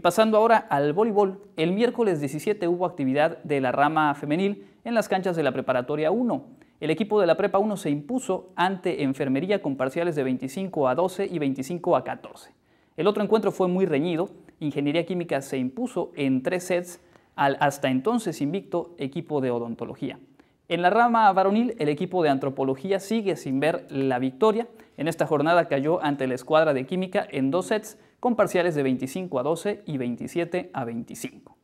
Pasando ahora al voleibol, el miércoles 17 hubo actividad de la rama femenil en las canchas de la Preparatoria 1. El equipo de la Prepa 1 se impuso ante Enfermería con parciales de 25 a 12 y 25 a 14. El otro encuentro fue muy reñido, Ingeniería Química se impuso en tres sets al hasta entonces invicto equipo de odontología. En la rama varonil, el equipo de antropología sigue sin ver la victoria, en esta jornada cayó ante la escuadra de Química en dos sets con parciales de 25 a 12 y 27 a 25.